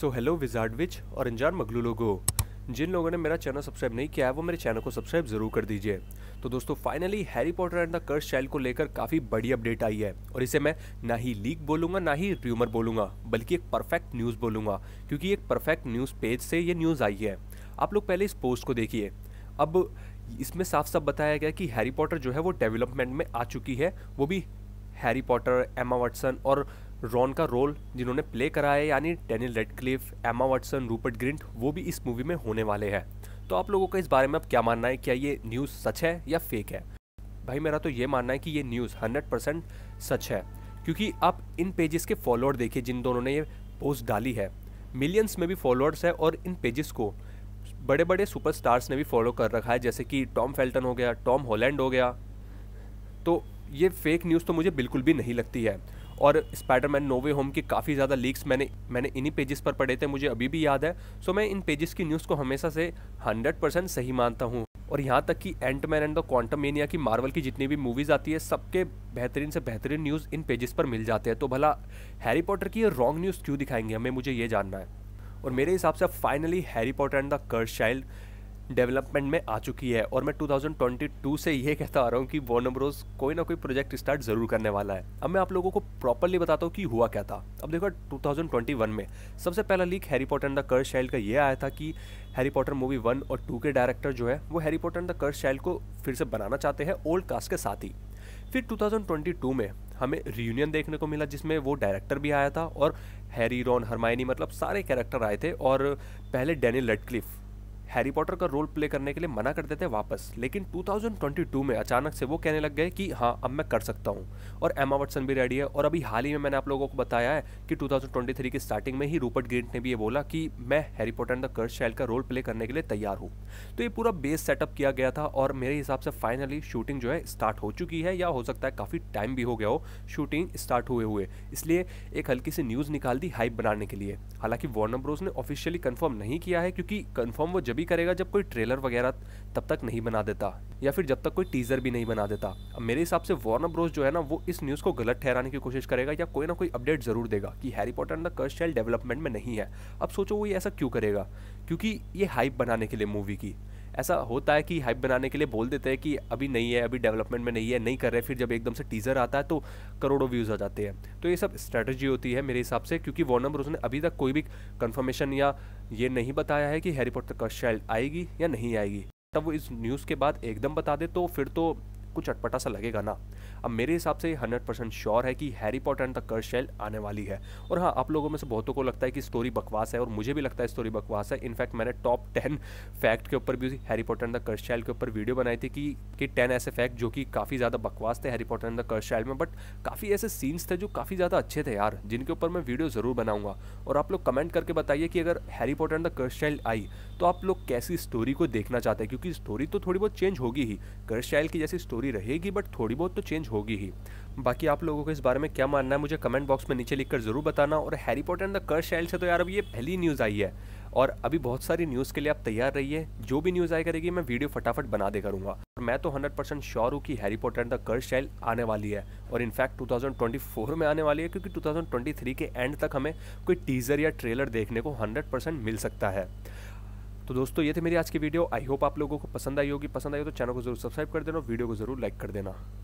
so hello wizard विच और अंजार मगलू लोगो जिन लोगों ने मेरा चैनल सब्सक्राइब नहीं किया है वो मेरे चैनल को सब्सक्राइब जरूर कर दीजिए तो दोस्तों finally Harry Potter and the Cursed Child को लेकर काफ़ी बड़ी अपडेट आई है और इसे मैं ना ही लीक बोलूंगा ना ही र्यूमर बोलूंगा बल्कि एक परफेक्ट न्यूज़ बोलूंगा क्योंकि एक परफेक्ट न्यूज़ पेज से ये न्यूज़ आई है आप लोग पहले इस पोस्ट को देखिए अब इसमें साफ साफ बताया गया कि हैरी पॉटर जो है वो डेवलपमेंट में आ चुकी है वो भी हैरी पॉटर एमा वाटसन और रॉन का रोल जिन्होंने प्ले करा है यानी Daniel Radcliffe Emma Watson Rupert Grint वो भी इस मूवी में होने वाले हैं तो आप लोगों का इस बारे में अब क्या मानना है क्या ये न्यूज़ सच है या फेक है भाई मेरा तो ये मानना है कि ये न्यूज़ हंड्रेड परसेंट सच है क्योंकि आप इन पेजेस के फॉलोअर देखिए जिन दोनों ने ये पोस्ट डाली है मिलियंस में भी फॉलोअर्स है और इन पेजेस को बड़े बड़े सुपरस्टार्स ने भी फॉलो कर रखा है जैसे कि टॉम फेल्टन हो गया टॉम हॉलैंड हो गया तो ये फेक न्यूज़ तो मुझे बिल्कुल भी नहीं लगती है और स्पाइडरमैन नोवे होम के काफ़ी ज़्यादा लीक्स मैंने मैंने इन्हीं पेजेस पर पढ़े थे मुझे अभी भी याद है सो मैं इन पेजेस की न्यूज़ को हमेशा से हंड्रेड सही मानता हूँ और यहाँ तक कि Ant Man and the Quantumania की मार्वल की जितनी भी मूवीज़ आती है सबके बेहतरीन से बेहतरीन न्यूज़ इन पेजेस पर मिल जाते हैं तो भला हैरी पॉटर की ये रॉन्ग न्यूज़ क्यों दिखाएंगे हमें मुझे ये जानना है और मेरे हिसाब से finally Harry Potter and the Cursed Child development में आ चुकी है और मैं 2022 से ये कहता आ रहा हूँ कि वॉर्नर ब्रोस कोई ना कोई प्रोजेक्ट स्टार्ट जरूर करने वाला है अब मैं आप लोगों को प्रॉपरली बताता हूँ कि हुआ क्या था अब देखो 2021 में सबसे पहला leak Harry Potter and the Cursed Child का ये आया था कि हैरी पॉटर मूवी वन और टू के डायरेक्टर जो है वो Harry Potter and the Cursed Child को फिर से बनाना चाहते हैं ओल्ड कास्ट के साथ ही फिर 2022 में हमें रियूनियन देखने को मिला जिसमें वो डायरेक्टर भी आया था और हैरी रॉन हरमाइनी मतलब सारे कैरेक्टर आए थे और पहले डैनियल रेडक्लिफ हैरी पॉटर का रोल प्ले करने के लिए मना कर देते वापस लेकिन 2022 में अचानक से वो कहने लग गए कि हाँ अब मैं कर सकता हूँ और एमा वटसन भी रेडी है और अभी हाल ही में मैंने आप लोगों को बताया है कि 2023 की स्टार्टिंग में ही रूपर्ट गेंट ने भी ये बोला कि मैं Harry Potter and the Cursed Child का रोल प्ले करने के लिए तैयार हूँ तो ये पूरा बेस सेटअप किया गया था और मेरे हिसाब से फाइनली शूटिंग जो है स्टार्ट हो चुकी है या हो सकता है काफ़ी टाइम भी हो गया हो शूटिंग स्टार्ट हुए हुए इसलिए एक हल्की सी न्यूज़ निकाल दी हाइप बनाने के लिए हालांकि वार्नर ब्रोस ने ऑफिशियली कन्फर्म नहीं किया है क्योंकि कन्फर्म वो जब तभी करेगा जब कोई ट्रेलर वगैरह तब तक नहीं बना देता या फिर जब तक कोई टीजर भी नहीं बना देता अब मेरे हिसाब से वार्नर ब्रोस जो है ना वो इस न्यूज़ को गलत ठहराने की कोशिश करेगा या कोई ना कोई अपडेट जरूर देगा कि Harry Potter and the Cursed Child development में नहीं है अब सोचो वो ये ऐसा क्यों करेगा क्योंकि ये हाइप बनाने के लिए मूवी की ऐसा होता है कि हाइप बनाने के लिए बोल देते हैं कि अभी नहीं है अभी डेवलपमेंट में नहीं है नहीं कर रहे फिर जब एकदम से टीज़र आता है तो करोड़ों व्यूज़ आ जाते हैं तो ये सब स्ट्रैटेजी होती है मेरे हिसाब से क्योंकि वार्नर ब्रोस ने अभी तक कोई भी कन्फर्मेशन या ये नहीं बताया है कि हैरी पॉटर का शाइल्ड आएगी या नहीं आएगी तब वो इस न्यूज़ के बाद एकदम बता दे तो फिर तो आपको चटपटा सा लगेगा ना अब मेरे हिसाब से हंड्रेड परसेंट श्योर है कि Harry Potter and the Cursed Child आने वाली है और हाँ आप लोगों में से बहुतों को लगता है कि स्टोरी बकवास है और मुझे भी लगता है स्टोरी बकवास है इनफैक्ट मैंने टॉप टेन फैक्ट के ऊपर भी Harry Potter and the Cursed Child के ऊपर वीडियो बनाई थी कि कि टेन ऐसे फैक्ट जो कि काफ़ी ज़्यादा बकवास थे Harry Potter and the Cursed Child में बट काफ़ी ऐसे सीन्स थे जो काफ़ी ज़्यादा अच्छे थे यार जिनके ऊपर मैं वीडियो ज़रूर बनाऊंगा और आप लोग कमेंट करके बताइए कि अगर Harry Potter and the Cursed Child आई तो आप लोग कैसी स्टोरी को देखना चाहते हैं क्योंकि स्टोरी तो थोड़ी बहुत चेंज होगी ही कर्स चाइल्ड की जैसी स्टोरी पूरी रहेगी बट थोड़ी बहुत तो चेंज होगी ही बाकी आप लोगों को इस बारे में क्या मानना है मुझे कमेंट बॉक्स में नीचे लिखकर ज़रूर बताना और Harry Potter and the Cursed Child से तो यार अब ये पहली न्यूज़ आई है और अभी बहुत सारी न्यूज़ के लिए आप तैयार रहिए जो भी न्यूज़ आई करेगी मैं वीडियो फटाफट बना दे करूँगा और मैं तो 100 परसेंट श्योर हूँ कि Harry Potter and the Cursed Child आने वाली है और इनफैक्ट 2024 में आने वाली है क्योंकि 2023 के एंड तक हमें कोई टीज़र या ट्रेलर देखने को 100 मिल सकता है तो दोस्तों ये थे मेरी आज की वीडियो आई होप आप लोगों को पसंद आई होगी पसंद आई हो तो चैनल को जरूर सब्सक्राइब कर देना वीडियो को जरूर लाइक कर देना